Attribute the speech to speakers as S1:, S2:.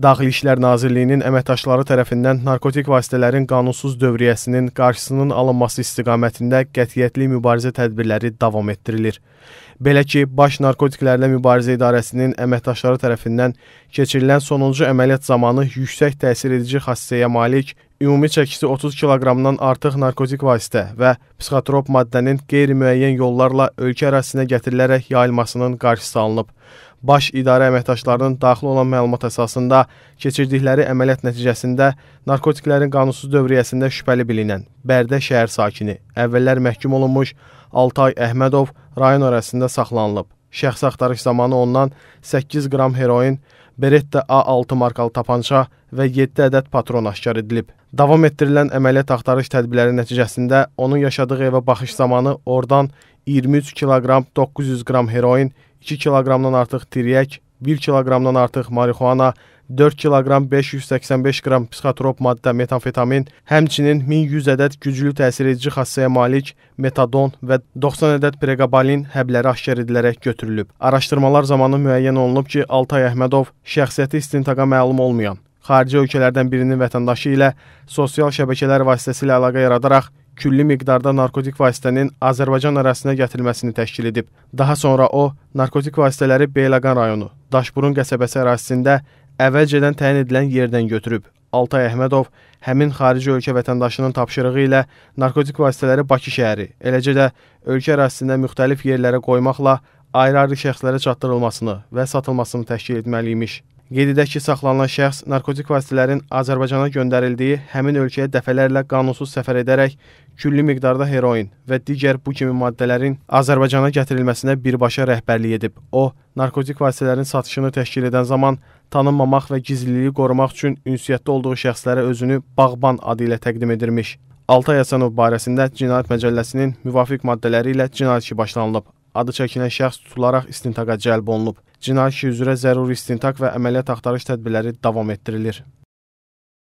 S1: Daxili İşlər Nazirliyinin əməkdaşları tərəfindən narkotik vasitələrin qanunsuz dövriyyəsinin qarşısının alınması istiqamətində qətiyyətli mübarizə tədbirləri davam etdirilir. Belə ki, Baş Narkotiklərlə Mübarizə İdarəsinin əməkdaşları tərəfindən keçirilən sonuncu əməliyyat zamanı yüksək təsir edici xassəyə malik ümumi çəkisi 30 kiloqramdan artıq narkotik vasitə və psixotrop maddənin qeyri-müəyyən yollarla ölkə ərazisinə gətirilərək yayılmasının qarşısı alınıb. Baş idarə əməkdaşlarının daxil olan məlumat əsasında keçirdikləri əməliyyat nəticəsində narkotiklərin qanunsuz dövriyyəsində şübhəli bilinən Bərdə şəhər sakini əvvəllər məhkum olunmuş Altay Əhmədov rayon ərazisində saxlanılıb. Şəxsi axtarış zamanı ondan 8 qram heroin Beretta A6 markalı tapança və 7 ədəd patron aşkar edilib. Davam etdirilən əməliyyat axtarış tədbirləri nəticəsində onun yaşadığı evə baxış zamanı oradan 23 kiloqram 900 qram heroin, 2 kiloqramdan artıq tiryək, 1 kiloqramdan artıq marixuana, 4 kiloqram 585 qram psixotrop maddə metamfetamin, həmçinin 1100 ədəd güclü təsir edici xassəyə malik metadon və 90 ədəd preqabalin həbləri aşkar edilərək götürülüb. Araşdırmalar zamanı müəyyən olunub ki, Altay Əhmədov şəxsiyyəti istintaqa məlum olmayan xarici ölkələrdən birinin vətəndaşı ilə sosial şəbəkələr vasitəsilə əlaqə yaradaraq külli miqdarda narkotik vasitənin Azərbaycan ərazisinə gətirilməsini təşkil edib. Daha sonra o, narkotik vasitələri Beyləqan rayonu, Daşburun qəsəbəsi ərazisində əvvəlcədən təyin edilən yerdən götürüb. Altay Əhmədov həmin xarici ölkə vətəndaşının tapşırığı ilə narkotik vasitələri Bakı şəhəri, eləcə də ölkə ərazisində müxtəlif yerlərə qoymaqla ayrı-ayrı şəxslərə çatdırılmasını və satılmasını təşkil etməli imiş. Qeyd edək ki, saxlanılan şəxs narkotik vasitələrin Azərbaycana göndərildiyi həmin ölkəyə dəfələrlə qanunsuz səfər edərək külli miqdarda heroin və digər bu kimi maddələrin Azərbaycana gətirilməsinə birbaşa rəhbərlik edib. O, narkotik vasitələrin satışını təşkil edən zaman tanınmamaq və gizliliyi qorumaq üçün ünsiyyətdə olduğu şəxslərə özünü bağban adı ilə təqdim edirmiş. Altay Həsənov barəsində Cinayət Məcəlləsinin müvafiq maddələri ilə cinayət işi başlanılıb adı çəkilən şəxs tutularaq istintaqa cəlb olunub. Cinayət işi üzrə zəruri istintaq və əməliyyat axtarış tədbirləri davam etdirilir.